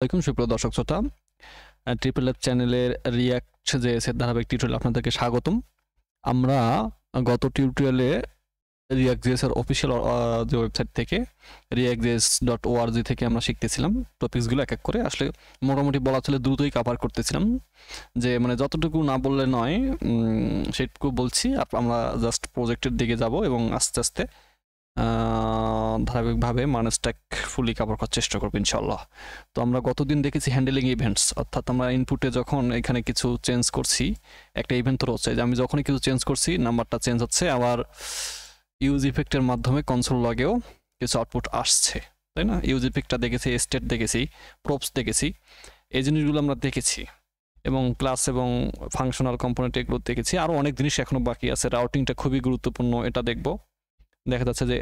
আসসালামাইকুম সুপ্রিয় দর্শক শ্রোতা ট্রিপল এফ চ্যানেলের রিয়াক্ট যে ধারাবাহিক টিউটোরিয়াল আপনাদেরকে স্বাগতম আমরা গত টিউটোরিয়ালে রিয়াক্ট জিএসের অফিসিয়াল যে ওয়েবসাইট থেকে রিয়াক্ট জিএস ডট ওআরজি থেকে আমরা শিখতেছিলাম টপিক্সগুলো এক এক করে আসলে মোটামুটি বলা চলে দ্রুতই কাভার করতেছিলাম যে মানে যতটুকু না বললে নয় সেটুকু বলছি আমরা জাস্ট প্রজেক্টের দিকে যাব এবং আস্তে আস্তে ধারাবাহিকভাবে মানুষটাক ফুলি কাভার করার চেষ্টা করবো ইনশাল্লাহ তো আমরা গতদিন দেখেছি হ্যান্ডেলিং ইভেন্টস অর্থাৎ আমরা ইনপুটে যখন এখানে কিছু চেঞ্জ করছি একটা ইভেন্ট তো রয়েছে যে আমি যখনই কিছু চেঞ্জ করছি নাম্বারটা চেঞ্জ হচ্ছে আবার ইউজ ইফেক্টের মাধ্যমে কনসোল লগেও কিছু আউটপুট আসছে তাই না ইউজ ইফেক্টটা দেখেছি স্টেট দেখেছি প্রোপস দেখেছি এই জিনিসগুলো আমরা দেখেছি এবং ক্লাস এবং ফাংশনাল কম্পোনেন্ট এগুলো দেখেছি আরও অনেক জিনিস এখনও বাকি আছে রাউটিংটা খুবই গুরুত্বপূর্ণ এটা দেখব দেখা যাচ্ছে যে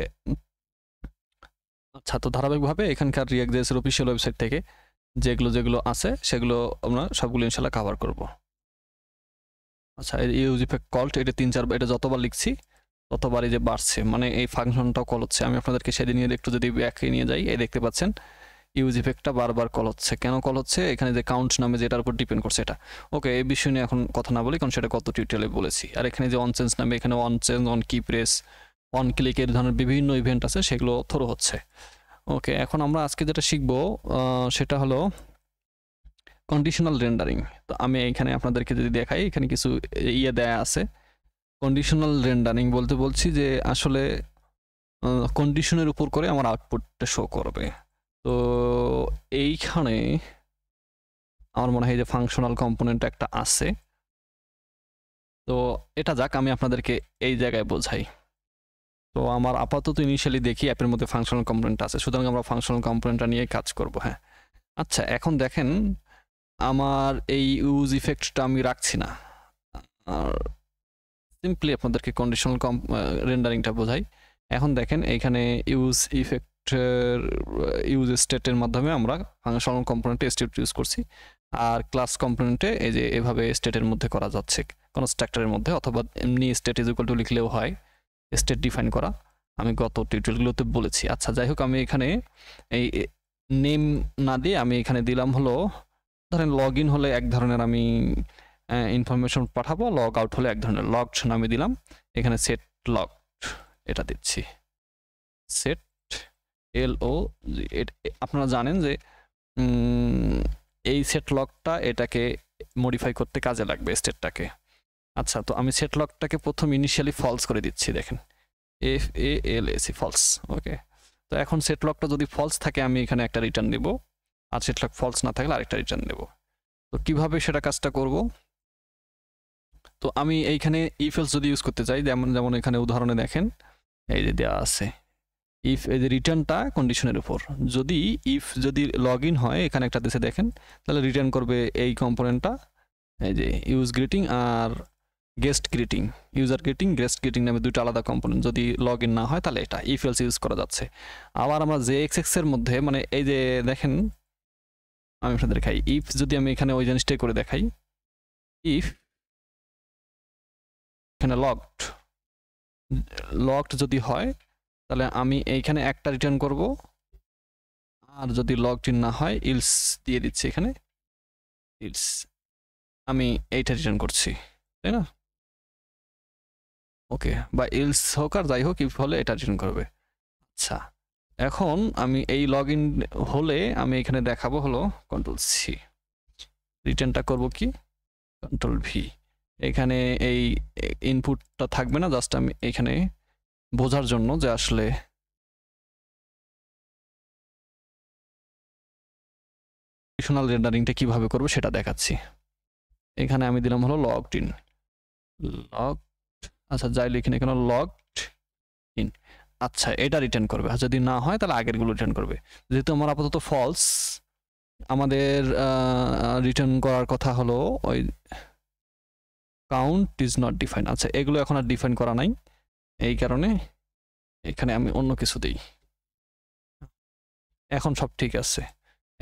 আচ্ছা তো ধারাবাহিকভাবে এখানকার রিয়াক্ট জেসের অফিসিয়াল ওয়েবসাইট থেকে যেগুলো যেগুলো আছে সেগুলো আমরা সবগুলো ইনশাল্লাহ কাভার করব আচ্ছা এই ইউজ ইফেক্ট কল্ট এটা তিন চার এটা যতবার লিখছি ততবারই যে বাড়ছে মানে এই ফাংশনটাও কল হচ্ছে আমি আপনাদেরকে সেদিন একটু যদি ব্যাকে নিয়ে যাই এই দেখতে পাচ্ছেন ইউজ ইফেক্টটা বারবার কল হচ্ছে কেন কল হচ্ছে এখানে যে কাউন্ট নামে যেটার উপর ডিপেন্ড করছে এটা ওকে এই বিষয় নিয়ে এখন কথা না বলি কারণ সেটা কত টিউটোরিয়ালে বলেছি আর এখানে যে অনচেঞ্জ নামে এখানে onchange on key press on click এর ধরনের বিভিন্ন ইভেন্ট আছে সেগুলো থ্রো হচ্ছে ওকে এখন আমরা আজকে যেটা শিখব সেটা হলো কন্ডিশনাল রেন্ডারিং তো আমি এখানে আপনাদেরকে যদি দেখাই এখানে কিছু ইয়ে দেয়া আছে কন্ডিশনাল রেন্ডারিং বলতে বলছি যে আসলে কন্ডিশনের উপর করে আমার আউটপুটটা শো করবে তো এইখানে আমার মনে হয় যে ফাংশনাল কম্পোনেন্ট একটা আছে তো এটা যাক আমি আপনাদেরকে এই জায়গায় বোঝাই তো আমার আপাতত ইনিশিয়ালি দেখি অ্যাপের মধ্যে ফাংশনাল কম্পোনেন্ট আছে সুতরাং আমরা ফাংশনাল কম্পোনেন্টটা নিয়ে কাজ করব হ্যাঁ আচ্ছা এখন দেখেন আমার এই ইউজ ইফেক্টটা আমি রাখছি না আর সিম্পলি আপনাদেরকে কন্ডিশনাল কম রেন্ডারিংটা বোঝাই এখন দেখেন এখানে ইউজ ইফেক্টের ইউজ স্টেটের মাধ্যমে আমরা ফাংশনাল কম্পোনেন্টে স্টেট ইউজ করছি আর ক্লাস কম্পোনেন্টে এই যে এভাবে স্টেটের মধ্যে করা যাচ্ছে কোনো স্ট্রাকচারের মধ্যে অথবা এমনি স্টেট ইজ ইকুয়াল টু লিখলেও হয় স্টেট ডিফাইন করা আমি গত টিউটোরিয়ালগুলোতে বলেছি আচ্ছা যাই হোক আমি এখানে এই নেম না দিয়ে আমি এখানে দিলাম হলো ধরেন লগ ইন হলে এক ধরনের আমি ইনফরমেশন পাঠাবো লগ আউট হলে এক ধরনের লগ নামে দিলাম এখানে সেট লগ এটা দিচ্ছি সেট এল ও আপনারা জানেন যে এই সেট লকটা এটাকে মডিফাই করতে কাজে লাগবে স্টেটটাকে আচ্ছা তো আমি সেট লকটাকে প্রথম ইনিশিয়ালি ফলস করে দিচ্ছি দেখেন F A L S E false okay তো এখন সেট লকটা যদি ফলস থাকে আমি এখানে একটা রিটার্ন দেব আর সেট লক ফলস না থাকলে আরেকটা রিটার্ন দেব তো কিভাবে সেটা কাজটা করব তো আমি এইখানে ইফেলস যদি ইউজ করতে চাই যেমন যেমন এখানে উদাহরণে দেখেন এই যে দেওয়া আছে ইফ এই যে রিটার্নটা কন্ডিশনের উপর যদি ইফ যদি লগ ইন হয় এখানে একটা দেশে দেখেন তাহলে রিটার্ন করবে এই কম্পোনেন্টটা এই যে ইউজ গ্রিটিং আর guest greeting user greeting guest greeting নামে দুটো আলাদা কম্পোনেন্ট যদি লগ ইন না হয় তাহলে এটা ইফেলস ইউজ করা যাচ্ছে আবার আমরা জে এক্স এক্স এর মধ্যে মানে এই যে দেখেন আমি আপনাদের দেখাই ইফ যদি আমি এখানে ওই জিনিসটাই করে দেখাই ইফ এখানে লকড লকড যদি হয় তাহলে আমি এইখানে একটা রিটার্ন করব আর যদি লকড ইন না হয় ইলস দিয়ে দিচ্ছি এখানে ইলস আমি এইটা রিটার্ন করছি তাই না ওকে বা ইলস হোক আর যাই হোক ইফ হলে এটা রিটার্ন করবে আচ্ছা এখন আমি এই লগ ইন হলে আমি এখানে দেখাবো হলো কন্ট্রোল সি রিটার্নটা করব কি কন্ট্রোল ভি এখানে এই ইনপুটটা থাকবে না জাস্ট আমি এখানে বোঝার জন্য যে আসলে ইশনাল রেন্ডারিংটা কিভাবে করবো সেটা দেখাচ্ছি এখানে আমি দিলাম হলো লগ ইন লগ আচ্ছা যাই লিখে এখানে কেন ইন আচ্ছা এটা রিটার্ন করবে আর যদি না হয় তাহলে আগেরগুলো রিটার্ন করবে যেহেতু আমার আপাতত ফলস আমাদের রিটার্ন করার কথা হলো ওই কাউন্ট ইজ নট ডিফাইন আচ্ছা এগুলো এখন আর ডিফাইন করা নাই এই কারণে এখানে আমি অন্য কিছু দিই এখন সব ঠিক আছে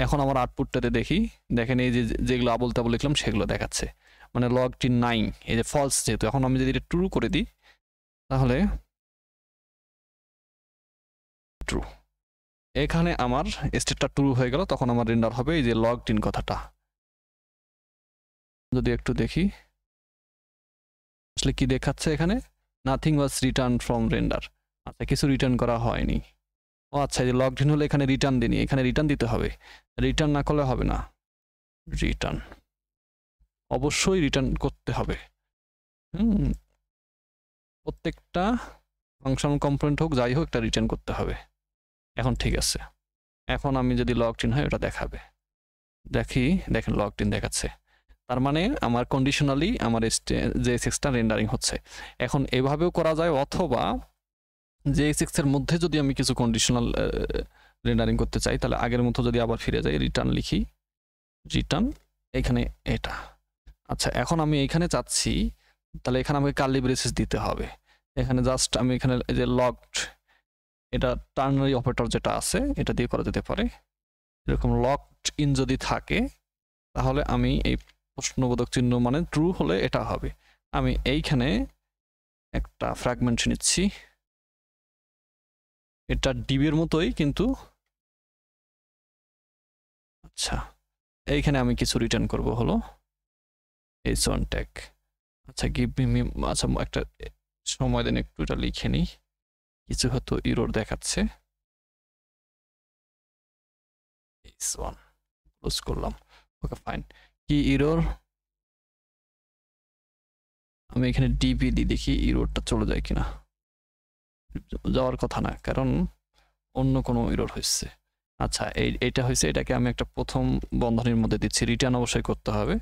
এখন আমার আউটপুটটাতে দেখি দেখেন এই যে যেগুলো আবল তাবল লিখলাম সেগুলো দেখাচ্ছে মানে লগটি নাই এই যে ফলস যেহেতু এখন আমি যদি এটা ট্রু করে দিই তাহলে ট্রু এখানে আমার স্টেটটা ট্রু হয়ে গেল তখন আমার রেন্ডার হবে এই যে লগ টিন কথাটা যদি একটু দেখি আসলে কি দেখাচ্ছে এখানে nothing was return from render আচ্ছা কিছু রিটার্ন করা হয়নি ও আচ্ছা এই যে লগ ইন হলে এখানে রিটার্ন দিনি এখানে রিটার্ন দিতে হবে রিটার্ন না করলে হবে না রিটার্ন অবশ্যই রিটার্ন করতে হবে হুম প্রত্যেকটা ফাংশন কমপ্লেন্ট হোক যাই হোক একটা রিটার্ন করতে হবে এখন ঠিক আছে এখন আমি যদি লগ ইন হয় ওটা দেখাবে দেখি দেখেন লগ ইন দেখাচ্ছে তার মানে আমার কন্ডিশনালি আমার জে সিক্সটা রেন্ডারিং হচ্ছে এখন এভাবেও করা যায় অথবা যে সিক্সের মধ্যে যদি আমি কিছু কন্ডিশনাল রেন্ডারিং করতে চাই তাহলে আগের মতো যদি আবার ফিরে যাই রিটার্ন লিখি রিটার্ন এখানে এটা আচ্ছা এখন আমি এখানে চাচ্ছি তাহলে এখানে আমাকে কার্লি ব্রেসেস দিতে হবে এখানে জাস্ট আমি এখানে এই যে লকড এটা টার্নারি অপারেটর যেটা আছে এটা দিয়ে করা যেতে পারে এরকম লকড ইন যদি থাকে তাহলে আমি এই প্রশ্নবোধক চিহ্ন মানে ট্রু হলে এটা হবে আমি এইখানে একটা ফ্র্যাগমেন্ট নিচ্ছি এটা ডিবির মতোই কিন্তু আচ্ছা এইখানে আমি কিছু রিটার্ন করব হলো এস ওয়ান সনট্যাগ আচ্ছা গিভ মি আচ্ছা একটা সময় দিন একটু এটা লিখে নিই কিছু হয়তো ইরোর দেখাচ্ছে ওয়ান ক্লোজ করলাম ওকে ফাইন কি ইরোর আমি এখানে ডিপি দিই দেখি ইরোরটা চলে যায় কিনা যাওয়ার কথা না কারণ অন্য কোনো ইরোর হয়েছে আচ্ছা এই এটা হয়েছে এটাকে আমি একটা প্রথম বন্ধনীর মধ্যে দিচ্ছি রিটার্ন অবশ্যই করতে হবে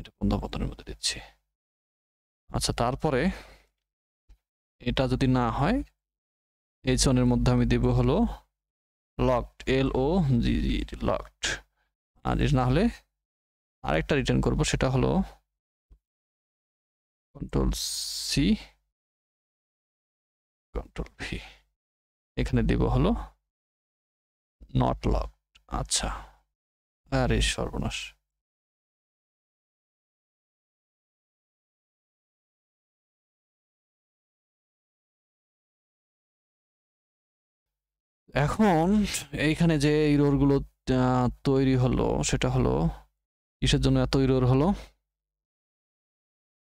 এটা বন্ধ মধ্যে দিচ্ছি আচ্ছা তারপরে এটা যদি না হয় এই জনের মধ্যে আমি দেব হলো লকড এল ও জি জি লকড আর না হলে আরেকটা রিটার্ন করব সেটা হলো কন্ট্রোল সি কন্ট্রোল ভি এখানে দেব হলো নট লকড আচ্ছা আরে সর্বনাশ এখন এইখানে যে ইরোরগুলো তৈরি হলো সেটা হলো কিসের জন্য এত ইরোর হলো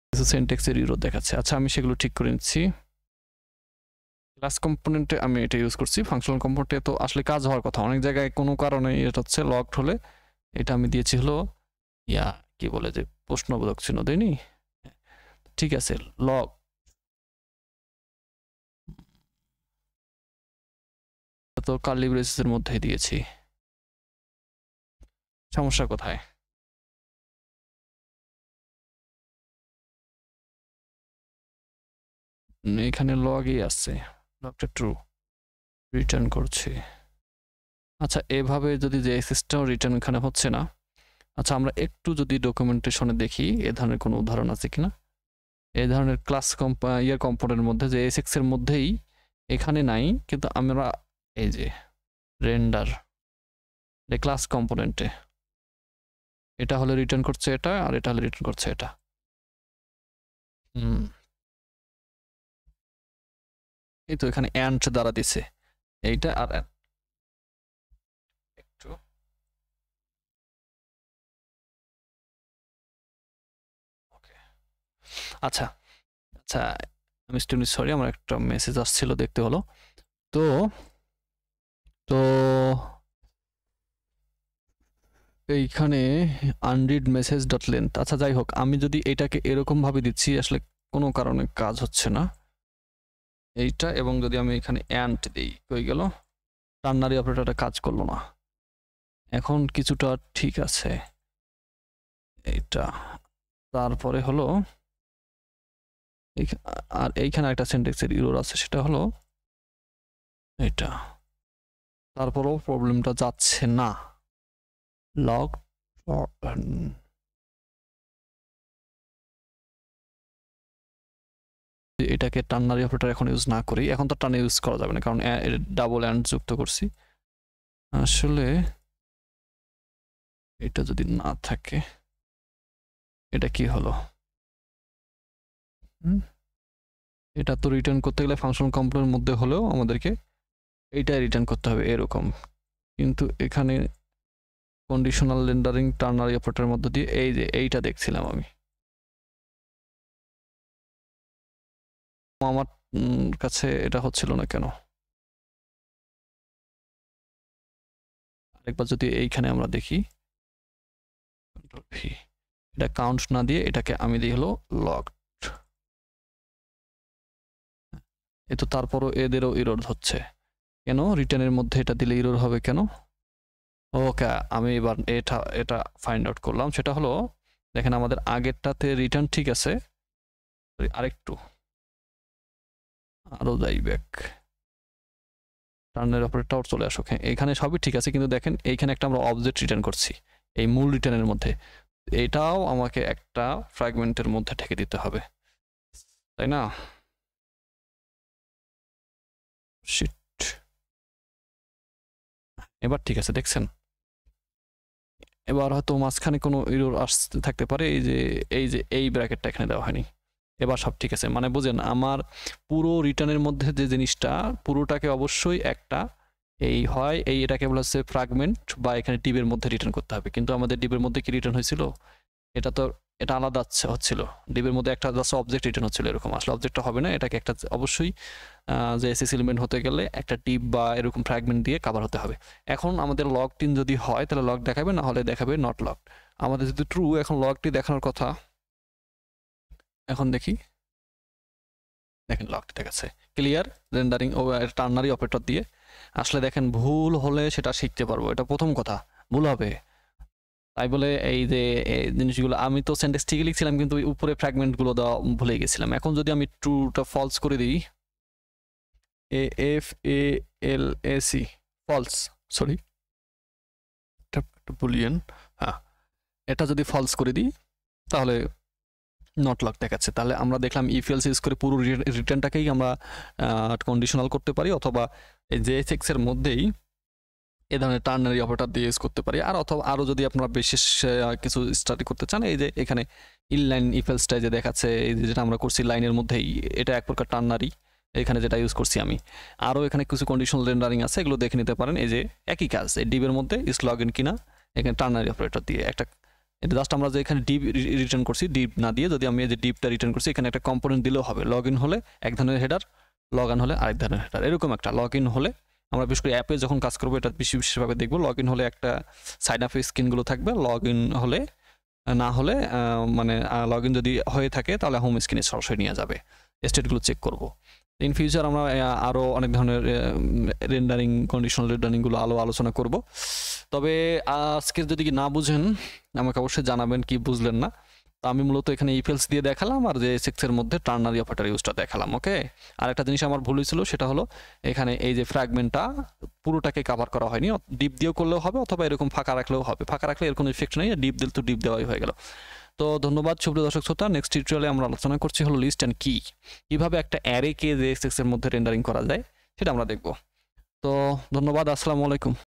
কিছু সেন্টেক্সের ইরোর দেখাচ্ছে আচ্ছা আমি সেগুলো ঠিক করে নিচ্ছি ক্লাস কম্পোনেন্টে আমি এটা ইউজ করছি ফাংশনাল কম্পোনেন্টে তো আসলে কাজ হওয়ার কথা অনেক জায়গায় কোনো কারণে এটা হচ্ছে লকড হলে এটা আমি দিয়েছি হলো ইয়া কি বলে যে প্রশ্নবোধক চিহ্ন দেয়নি হ্যাঁ, ঠিক আছে লক তো কার্লি ব্রেসেসের মধ্যেই দিয়েছি সমস্যা কোথায় এখানে লগই আছে লগটা ট্রু রিটার্ন করছি আচ্ছা এভাবে যদি যে এসএসটাও রিটার্ন এখানে হচ্ছে না আচ্ছা আমরা একটু যদি ডকুমেন্টেশনে দেখি এ ধরনের কোনো উদাহরণ আছে কিনা এ ধরনের ক্লাস কম্পা ইয়ার কম্পোনের মধ্যে যে এস এক্সের মধ্যেই এখানে নাই কিন্তু আমরা এই যে রেন্ডার এটা ক্লাস কম্পোনেন্টে এটা হলে রিটার্ন করছে এটা আর এটা হলে রিটার্ন করছে এটা হুম এই তো এখানে অ্যান্ড দ্বারা দিছে এইটা আর অ্যান্ড আচ্ছা আচ্ছা আমি স্টুডেন্ট সরি আমার একটা মেসেজ আসছিল দেখতে হলো তো তো এইখানে আনরিড মেসেজ ডট লেন্থ আচ্ছা যাই হোক আমি যদি এটাকে এরকমভাবে দিচ্ছি আসলে কোনো কারণে কাজ হচ্ছে না এইটা এবং যদি আমি এখানে অ্যান্ট দিই হয়ে গেল টান্নারি অপারেটরটা কাজ করলো না এখন কিছুটা ঠিক আছে এইটা তারপরে হলো আর এইখানে একটা সেন্টেক্সের ইরোর আছে সেটা হলো এটা তারপরেও প্রবলেমটা যাচ্ছে না লগ এটাকে টার্নারি অপারেটর এখন ইউজ না করি এখন তো টানে ইউজ করা যাবে না কারণ ডাবল অ্যান্ড যুক্ত করছি আসলে এটা যদি না থাকে এটা কি হলো এটা তো রিটার্ন করতে গেলে ফাংশন কম্পোনেন্টের মধ্যে হলেও আমাদেরকে এটা রিটার্ন করতে হবে এরকম কিন্তু এখানে কন্ডিশনাল লেন্ডারিং টার্নারি অপারেটরের মধ্য দিয়ে এই যে এইটা দেখছিলাম আমি আমার কাছে এটা হচ্ছিল না কেন আরেকবার যদি এইখানে আমরা দেখি এটা কাউন্ট না দিয়ে এটাকে আমি দিই হলো লকড এ তো তারপরও এদেরও ইরোড হচ্ছে কেন রিটার্নের মধ্যে এটা দিলে ইরোর হবে কেন ওকে আমি এবার এটা এটা ফাইন্ড আউট করলাম সেটা হলো দেখেন আমাদের আগেরটাতে রিটার্ন ঠিক আছে আরেকটু আরও যাই ব্যাক টার্নের অপারেটর চলে আসুক হ্যাঁ এখানে সবই ঠিক আছে কিন্তু দেখেন এইখানে একটা আমরা অবজেক্ট রিটার্ন করছি এই মূল রিটার্নের মধ্যে এটাও আমাকে একটা ফ্র্যাগমেন্টের মধ্যে ঠেকে দিতে হবে তাই না শিট এবার ঠিক আছে দেখছেন এবার হয়তো মাঝখানে কোনো ইরোর আসতে থাকতে পারে এই যে এই যে এই ব্র্যাকেটটা এখানে দেওয়া হয়নি এবার সব ঠিক আছে মানে বোঝেন আমার পুরো রিটার্নের মধ্যে যে জিনিসটা পুরোটাকে অবশ্যই একটা এই হয় এই এটাকে বলা হচ্ছে ফ্রাগমেন্ট বা এখানে ডিবের মধ্যে রিটার্ন করতে হবে কিন্তু আমাদের ডিবের মধ্যে কি রিটার্ন হয়েছিল এটা তো এটা আলাদা হচ্ছিল ডিবের মধ্যে একটা জাস্ট অবজেক্ট রিটার্ন হচ্ছিল এরকম আসলে অবজেক্টটা হবে না এটাকে একটা অবশ্যই যে এসি এলিমেন্ট হতে গেলে একটা ডিপ বা এরকম ফ্র্যাগমেন্ট দিয়ে কাভার হতে হবে এখন আমাদের লক টিন যদি হয় তাহলে লক দেখাবে না হলে দেখাবে নট লক আমাদের যদি ট্রু এখন লকটি দেখানোর কথা এখন দেখি দেখেন লকটি দেখাচ্ছে ক্লিয়ার রেন্ডারিং টার্নারি অপারেটর দিয়ে আসলে দেখেন ভুল হলে সেটা শিখতে পারবো এটা প্রথম কথা ভুল হবে তাই বলে এই যে জিনিসগুলো আমি তো সেন্টেক্স ঠিকই লিখছিলাম কিন্তু উপরে ফ্র্যাগমেন্টগুলো দেওয়া ভুলে গেছিলাম এখন যদি আমি ট্রুটা ফলস করে দিই A F A L A C false sorry boolean হ্যাঁ এটা যদি ফলস করে দিই তাহলে নট লক দেখাচ্ছে তাহলে আমরা দেখলাম ইফিএলস ইউজ করে পুরো রিটার্নটাকেই আমরা কন্ডিশনাল করতে পারি অথবা এই জেএসএক্সের মধ্যেই এ ধরনের টার্নারি অপারেটর দিয়ে ইউজ করতে পারি আর অথবা আরও যদি আপনারা বিশেষ কিছু স্টাডি করতে চান এই যে এখানে ইনলাইন ইফেল স্টাইজে দেখাচ্ছে এই যেটা আমরা করছি লাইনের মধ্যেই এটা এক প্রকার টার্নারি এখানে যেটা ইউজ করছি আমি আরও এখানে কিছু কন্ডিশনাল রেন্ডারিং আছে এগুলো দেখে নিতে পারেন এই যে একই কাজ এই ডিবের মধ্যে ইস লগ ইন কিনা এখানে টার্নারি অপারেটর দিয়ে একটা এটা জাস্ট আমরা যে এখানে ডিপ রিটার্ন করছি ডিপ না দিয়ে যদি আমি এই যে ডিপটা রিটার্ন করছি এখানে একটা কম্পোনেন্ট দিলেও হবে লগ ইন হলে এক ধরনের হেডার লগ ইন হলে আরেক ধরনের হেডার এরকম একটা লগ ইন হলে আমরা বিশেষ করে অ্যাপে যখন কাজ করবো এটা বেশি বিশেষভাবে দেখবো লগ ইন হলে একটা সাইন আপ স্ক্রিনগুলো থাকবে লগ ইন হলে না হলে মানে লগ ইন যদি হয়ে থাকে তাহলে হোম স্ক্রিনে সরাসরি নিয়ে যাবে স্টেটগুলো চেক করব ইন ফিউচার আমরা আরও অনেক ধরনের রেন্ডারিং কন্ডিশনাল রেন্ডারিংগুলো আলো আলোচনা করব তবে আজকে যদি না বুঝেন আমাকে অবশ্যই জানাবেন কি বুঝলেন না আমি মূলত এখানে ইফেলস দিয়ে দেখালাম আর যে সিক্সের মধ্যে টার্নারি অপারেটর ইউজটা দেখালাম ওকে আর একটা জিনিস আমার ভুল হয়েছিল সেটা হলো এখানে এই যে ফ্র্যাগমেন্টটা পুরোটাকে কাভার করা হয়নি ডিপ দিয়েও করলেও হবে অথবা এরকম ফাঁকা রাখলেও হবে ফাঁকা রাখলে এরকম ইফেক্ট নেই ডিপ দিল তো ডিপ দেওয়াই হয়ে গেল তো ধন্যবাদ সুপ্রিয় দর্শক শ্রোতা নেক্সট টিউটোরিয়ালে আমরা আলোচনা করছি হলো লিস্ট অ্যান্ড কি কীভাবে একটা অ্যারেকে যে এক্স মধ্যে রেন্ডারিং করা যায় সেটা আমরা দেখব তো ধন্যবাদ আসসালামু আলাইকুম